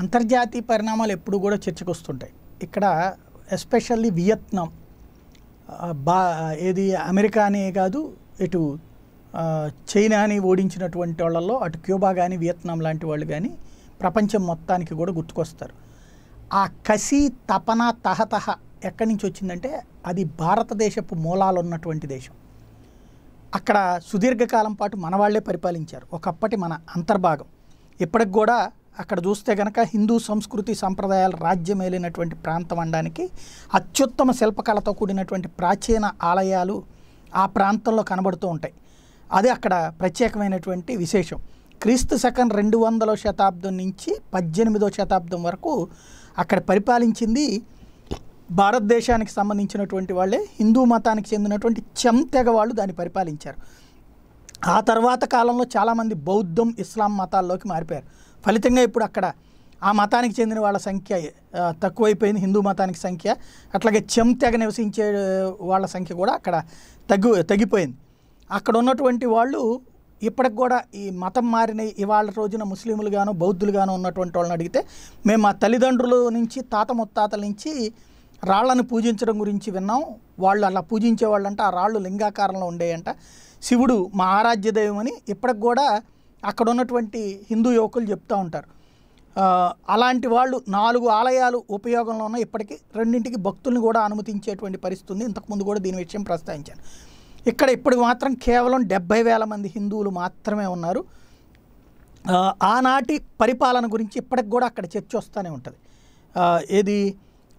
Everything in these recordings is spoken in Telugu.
అంతర్జాతీయ పరిణామాలు ఎప్పుడు కూడా చర్చకు వస్తుంటాయి ఇక్కడ ఎస్పెషల్లీ వియత్నాం బా ఏది అమెరికా అనే కాదు ఇటు చైనాని ఓడించినటువంటి వాళ్ళల్లో అటు క్యూబా కానీ వియత్నాం లాంటి వాళ్ళు కానీ ప్రపంచం మొత్తానికి కూడా గుర్తుకొస్తారు ఆ కసి తపన తహతహ ఎక్కడి నుంచి వచ్చిందంటే అది భారతదేశపు మూలాలు ఉన్నటువంటి దేశం అక్కడ సుదీర్ఘకాలం పాటు మన వాళ్లే పరిపాలించారు ఒకప్పటి మన అంతర్భాగం ఇప్పటికి కూడా అక్కడ చూస్తే కనుక హిందూ సంస్కృతి సాంప్రదాయాలు రాజ్యమేలినటువంటి ప్రాంతం అనడానికి అత్యుత్తమ శిల్పకళతో కూడినటువంటి ప్రాచీన ఆలయాలు ఆ ప్రాంతంలో కనబడుతూ ఉంటాయి అది అక్కడ ప్రత్యేకమైనటువంటి విశేషం క్రీస్తు శకం రెండు వందల శతాబ్దం నుంచి పద్దెనిమిదో శతాబ్దం వరకు అక్కడ పరిపాలించింది భారతదేశానికి సంబంధించినటువంటి వాళ్ళే హిందూ మతానికి చెందినటువంటి చెంతెగ వాళ్ళు దాన్ని పరిపాలించారు ఆ తర్వాత కాలంలో చాలామంది బౌద్ధం ఇస్లాం మతాల్లోకి మారిపోయారు ఫలితంగా ఇప్పుడు అక్కడ ఆ మతానికి చెందిన వాళ్ళ సంఖ్య తక్కువైపోయింది హిందూ మతానికి సంఖ్య అట్లాగే చెంతెగ నివసించే వాళ్ళ సంఖ్య కూడా అక్కడ తగ్గు తగ్గిపోయింది అక్కడ ఉన్నటువంటి వాళ్ళు ఇప్పటికి కూడా ఈ మతం మారిన ఇవాళ రోజున బౌద్ధులు గాను ఉన్నటువంటి వాళ్ళని అడిగితే మేము మా తల్లిదండ్రుల నుంచి తాత ముత్తాతల నుంచి రాళ్లను పూజించడం గురించి విన్నాం వాళ్ళు అలా వాళ్ళంటే ఆ రాళ్ళు లింగాకారంలో ఉండేయంట శివుడు మా ఆరాధ్య దైవం అని ఇప్పటికి కూడా అక్కడ ఉన్నటువంటి హిందూ యువకులు చెప్తూ ఉంటారు అలాంటి వాళ్ళు నాలుగు ఆలయాలు ఉపయోగంలో ఉన్న ఇప్పటికీ రెండింటికి భక్తుల్ని కూడా అనుమతించేటువంటి పరిస్థితి ఉంది ఇంతకుముందు కూడా దీని విషయం ప్రస్తావించాను ఇక్కడ ఇప్పుడు మాత్రం కేవలం డెబ్బై వేల మంది హిందువులు మాత్రమే ఉన్నారు ఆనాటి పరిపాలన గురించి ఇప్పటికి కూడా అక్కడ చర్చ వస్తూనే ఉంటుంది ఏది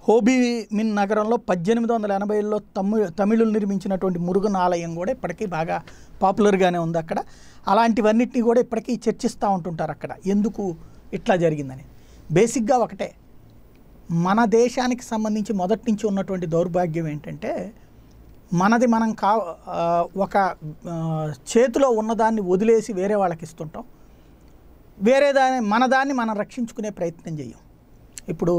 హోబీ మిన్ నగరంలో పద్దెనిమిది వందల ఎనభైలో తమిళ తమిళులు నిర్మించినటువంటి మురుగన్ ఆలయం కూడా ఇప్పటికీ బాగా పాపులర్గానే ఉంది అక్కడ అలాంటివన్నిటిని కూడా ఇప్పటికీ చర్చిస్తూ ఉంటుంటారు అక్కడ ఎందుకు ఇట్లా జరిగిందని బేసిక్గా ఒకటే మన దేశానికి సంబంధించి మొదటి నుంచి ఉన్నటువంటి దౌర్భాగ్యం ఏంటంటే మనది మనం కా ఒక చేతిలో ఉన్నదాన్ని వదిలేసి వేరే వాళ్ళకి ఇస్తుంటాం వేరే దాని మన దాన్ని మనం రక్షించుకునే ప్రయత్నం చేయం ఇప్పుడు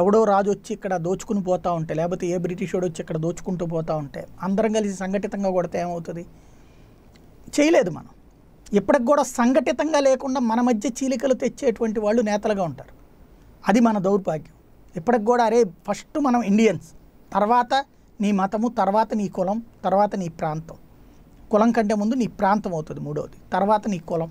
ఎవడో రాజు వచ్చి ఇక్కడ దోచుకుని పోతూ ఉంటే లేకపోతే ఏ బ్రిటిష్ వాడు వచ్చి ఇక్కడ దోచుకుంటూ పోతూ ఉంటే అందరం కలిసి సంఘటితంగా కొడితే ఏమవుతుంది చేయలేదు మనం ఇప్పటికి కూడా సంఘటితంగా లేకుండా మన మధ్య చీలికలు తెచ్చేటువంటి వాళ్ళు నేతలుగా ఉంటారు అది మన దౌర్భాగ్యం ఇప్పటికి కూడా అరే ఫస్ట్ మనం ఇండియన్స్ తర్వాత నీ మతము తర్వాత నీ కులం తర్వాత నీ ప్రాంతం కులం కంటే ముందు నీ ప్రాంతం అవుతుంది మూడవది తర్వాత నీ కులం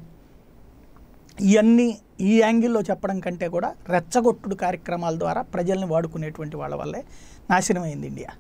ఇవన్నీ ఈ యాంగిల్లో చెప్పడం కంటే కూడా రెచ్చగొట్టుడు కార్యక్రమాల ద్వారా ప్రజల్ని వాడుకునేటువంటి వాళ్ళ వల్లే నాశనమైంది ఇండియా